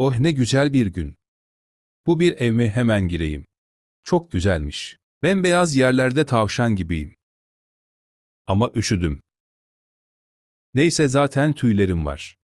Oh ne güzel bir gün. Bu bir ev mi hemen gireyim. Çok güzelmiş. Ben beyaz yerlerde tavşan gibiyim. Ama üşüdüm. Neyse zaten tüylerim var.